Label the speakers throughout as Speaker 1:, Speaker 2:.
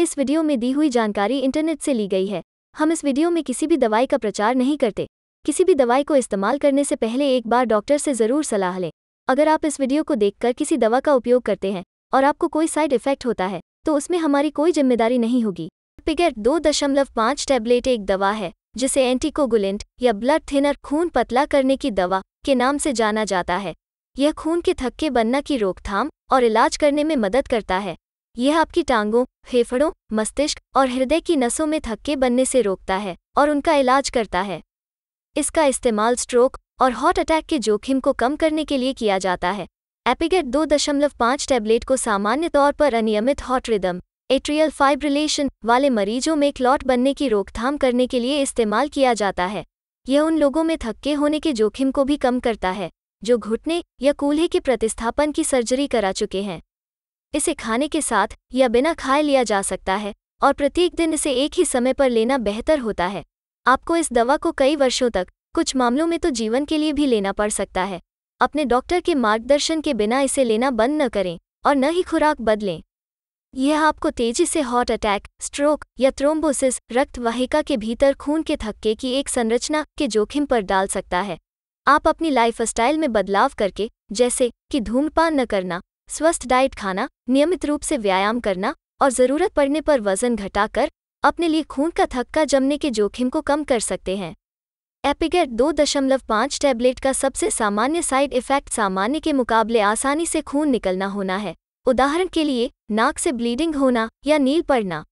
Speaker 1: इस वीडियो में दी हुई जानकारी इंटरनेट से ली गई है हम इस वीडियो में किसी भी दवाई का प्रचार नहीं करते किसी भी दवाई को इस्तेमाल करने से पहले एक बार डॉक्टर से ज़रूर सलाह लें अगर आप इस वीडियो को देखकर किसी दवा का उपयोग करते हैं और आपको कोई साइड इफेक्ट होता है तो उसमें हमारी कोई जिम्मेदारी नहीं होगी पिगेट दो दशमलव पाँच टैबलेट एक दवा है जिसे एंटीकोगुलेंट या ब्लड थिनर खून पतला करने की दवा के नाम से जाना जाता है यह खून के थक्के बनना की रोकथाम और इलाज करने में मदद करता है यह आपकी टांगों फेफड़ों मस्तिष्क और हृदय की नसों में थक्के बनने से रोकता है और उनका इलाज करता है इसका इस्तेमाल स्ट्रोक और हार्ट अटैक के जोखिम को कम करने के लिए किया जाता है एपिगेट दो दशमलव टैबलेट को सामान्य तौर पर अनियमित हॉट रिदम एट्रियल फाइब्रिलेशन वाले मरीजों में क्लॉट बनने की रोकथाम करने के लिए इस्तेमाल किया जाता है यह उन लोगों में थक्के होने के जोखिम को भी कम करता है जो घुटने या कूल्हे के प्रतिस्थापन की सर्जरी करा चुके हैं इसे खाने के साथ या बिना खाए लिया जा सकता है और प्रत्येक दिन इसे एक ही समय पर लेना बेहतर होता है आपको इस दवा को कई वर्षों तक कुछ मामलों में तो जीवन के लिए भी लेना पड़ सकता है अपने डॉक्टर के मार्गदर्शन के बिना इसे लेना बंद न करें और न ही खुराक बदलें यह आपको तेजी से हार्ट अटैक स्ट्रोक या थ्रोम्बोसिस रक्तवाहिका के भीतर खून के थक्के की एक संरचना के जोखिम पर डाल सकता है आप अपनी लाइफस्टाइल में बदलाव करके जैसे कि धूमपान न करना स्वस्थ डाइट खाना नियमित रूप से व्यायाम करना और ज़रूरत पड़ने पर वजन घटाकर अपने लिए खून का थक्का जमने के जोखिम को कम कर सकते हैं एपिगेट दो दशमलव पाँच टैबलेट का सबसे सामान्य साइड इफ़ेक्ट सामान्य के मुकाबले आसानी से खून निकलना होना है उदाहरण के लिए नाक से ब्लीडिंग होना या नील पड़ना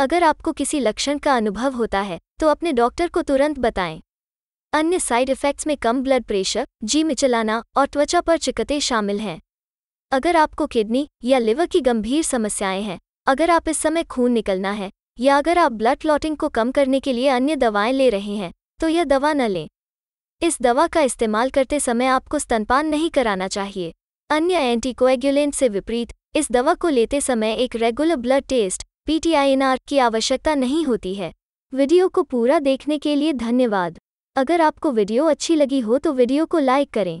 Speaker 1: अगर आपको किसी लक्षण का अनुभव होता है तो अपने डॉक्टर को तुरंत बताएं अन्य साइड इफ़ेक्ट्स में कम ब्लड प्रेशर जी मिचलाना और त्वचा पर चिकते शामिल हैं अगर आपको किडनी या लिवर की गंभीर समस्याएं हैं अगर आप इस समय खून निकलना है या अगर आप ब्लड क्लॉटिंग को कम करने के लिए अन्य दवाएं ले रहे हैं तो यह दवा न लें इस दवा का इस्तेमाल करते समय आपको स्तनपान नहीं कराना चाहिए अन्य एंटीकोएगुलेंट से विपरीत इस दवा को लेते समय एक रेगुलर ब्लड टेस्ट पीटीआईएनआर की आवश्यकता नहीं होती है वीडियो को पूरा देखने के लिए धन्यवाद अगर आपको वीडियो अच्छी लगी हो तो वीडियो को लाइक करें